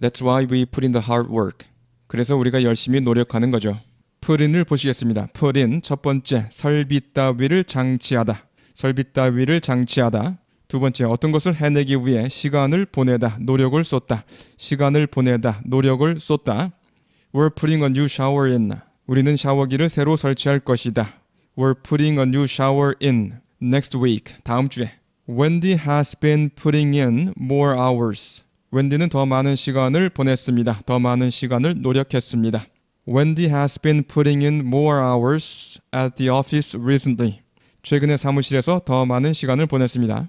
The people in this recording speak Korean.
That's why we put in the hard work. 그래서 우리가 열심히 노력하는 거죠. put in을 보시겠습니다. put in 첫 번째 설비 따위를 장치하다. 설비 따위를 장치하다. 두 번째 어떤 것을 해내기 위해 시간을 보내다 노력을 쏟다 시간을 보내다 노력을 쏟다 We're putting a new shower in 우리는 샤워기를 새로 설치할 것이다 We're putting a new shower in next week 다음 주에 Wendy has been putting in more hours 웬디는 더 많은 시간을 보냈습니다. 더 많은 시간을 노력했습니다. Wendy has been putting in more hours at the office recently. 최근에 사무실에서 더 많은 시간을 보냈습니다.